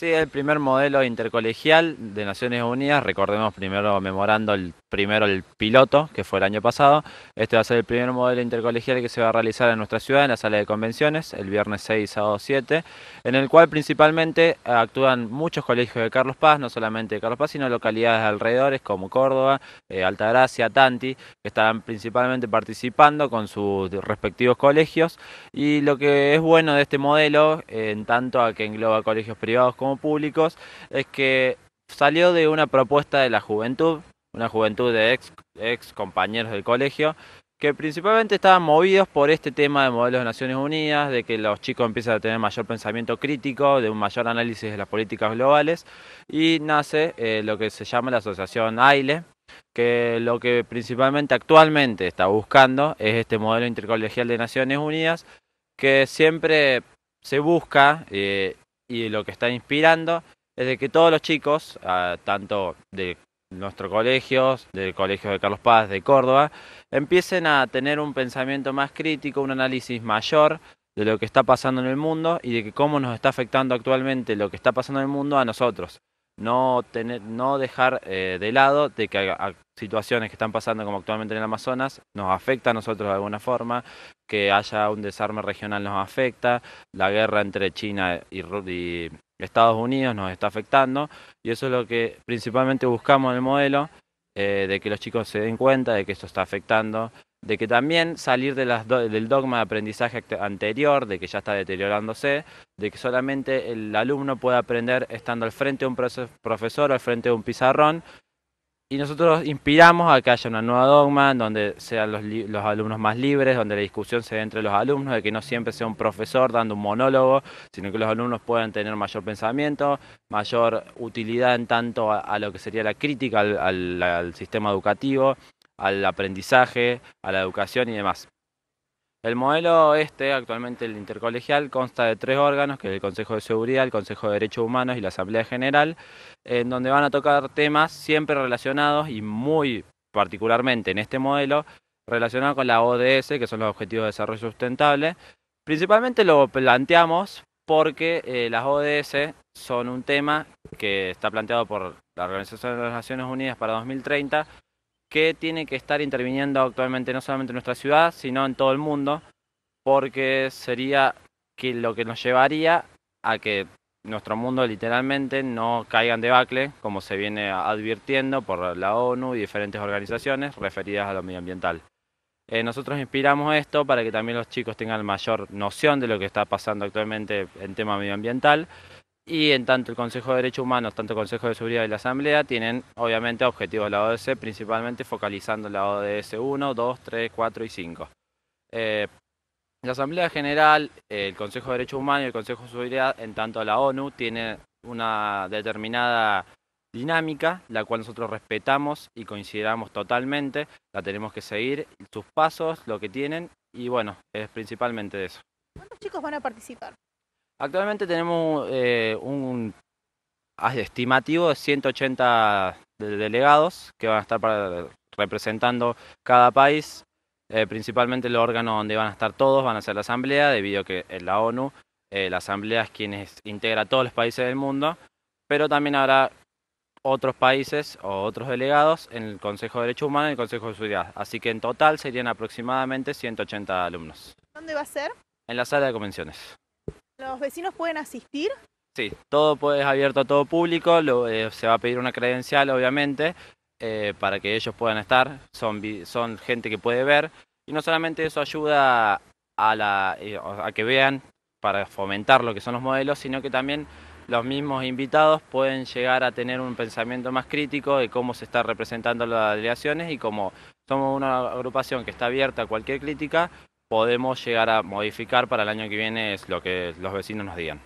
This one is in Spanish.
Sí, el primer modelo intercolegial de Naciones Unidas. Recordemos primero, memorando el primero el piloto, que fue el año pasado. Este va a ser el primer modelo intercolegial que se va a realizar en nuestra ciudad, en la sala de convenciones, el viernes 6 a sábado 7, en el cual principalmente actúan muchos colegios de Carlos Paz, no solamente de Carlos Paz, sino localidades alrededores como Córdoba, eh, Altagracia, Tanti, que están principalmente participando con sus respectivos colegios. Y lo que es bueno de este modelo, en tanto a que engloba colegios privados como públicos, es que salió de una propuesta de la juventud, una juventud de ex, ex compañeros del colegio, que principalmente estaban movidos por este tema de modelos de Naciones Unidas, de que los chicos empiezan a tener mayor pensamiento crítico, de un mayor análisis de las políticas globales, y nace eh, lo que se llama la Asociación AILE, que lo que principalmente actualmente está buscando es este modelo intercolegial de Naciones Unidas, que siempre se busca eh, y lo que está inspirando es de que todos los chicos, ah, tanto de nuestro colegio, del colegio de Carlos Paz de Córdoba, empiecen a tener un pensamiento más crítico, un análisis mayor de lo que está pasando en el mundo y de que cómo nos está afectando actualmente lo que está pasando en el mundo a nosotros. No, tener, no dejar eh, de lado de que situaciones que están pasando como actualmente en el Amazonas nos afecta a nosotros de alguna forma, que haya un desarme regional nos afecta, la guerra entre China y, Estados Unidos nos está afectando y eso es lo que principalmente buscamos en el modelo, eh, de que los chicos se den cuenta de que esto está afectando, de que también salir del dogma de aprendizaje anterior, de que ya está deteriorándose, de que solamente el alumno puede aprender estando al frente de un profesor al frente de un pizarrón y nosotros inspiramos a que haya una nueva dogma, en donde sean los, alumnos más libres, donde la discusión se entre los alumnos, de que no siempre sea un profesor dando un monólogo, sino que los alumnos puedan tener mayor pensamiento, mayor utilidad en tanto a, lo que sería la crítica al sistema educativo, al aprendizaje, a la educación y demás. El modelo este, actualmente el intercolegial, consta de tres órganos, que es el Consejo de Seguridad, el Consejo de Derechos Humanos y la Asamblea General, en donde van a tocar temas siempre relacionados y muy particularmente en este modelo relacionados con la ODS, que son los Objetivos de Desarrollo Sustentable. Principalmente lo planteamos porque eh, las ODS son un tema que está planteado por la Organización de las Naciones Unidas para 2030 que tiene que estar interviniendo actualmente no solamente en nuestra ciudad, sino en todo el mundo, porque sería que lo que nos llevaría a que nuestro mundo literalmente no caiga en debacle, como se viene advirtiendo por la ONU y diferentes organizaciones referidas a lo medioambiental. Eh, nosotros inspiramos esto para que también los chicos tengan mayor noción de lo que está pasando actualmente en tema medioambiental y en tanto el Consejo de Derechos Humanos, tanto el Consejo de Seguridad y la Asamblea tienen obviamente objetivos de la ODS, principalmente focalizando la ODS 1, 2, 3, 4 y 5. Eh, la Asamblea General, el Consejo de Derechos Humanos y el Consejo de Seguridad, en tanto a la ONU, tiene una determinada dinámica, la cual nosotros respetamos y consideramos totalmente, la tenemos que seguir, sus pasos, lo que tienen, y bueno, es principalmente eso. ¿Cuántos chicos van a participar? Actualmente tenemos eh, un estimativo de 180 delegados que van a estar representando cada país, eh, principalmente el órgano donde van a estar todos, van a ser la Asamblea, debido a que en la ONU eh, la Asamblea es quien integra a todos los países del mundo, pero también habrá otros países o otros delegados en el Consejo de Derechos Humanos y el Consejo de Seguridad. Así que en total serían aproximadamente 180 alumnos. ¿Dónde va a ser? En la sala de convenciones. ¿Los vecinos pueden asistir? Sí, todo es abierto a todo público, eh, se va a pedir una credencial obviamente eh, para que ellos puedan estar, son, son gente que puede ver y no solamente eso ayuda a, la, eh, que vean para fomentar lo que son los modelos, sino que también los mismos invitados pueden llegar a tener un pensamiento más crítico de cómo se está representando las delegaciones y como somos una agrupación que está abierta a cualquier crítica, podemos llegar a modificar para el año que viene es lo que los vecinos nos digan.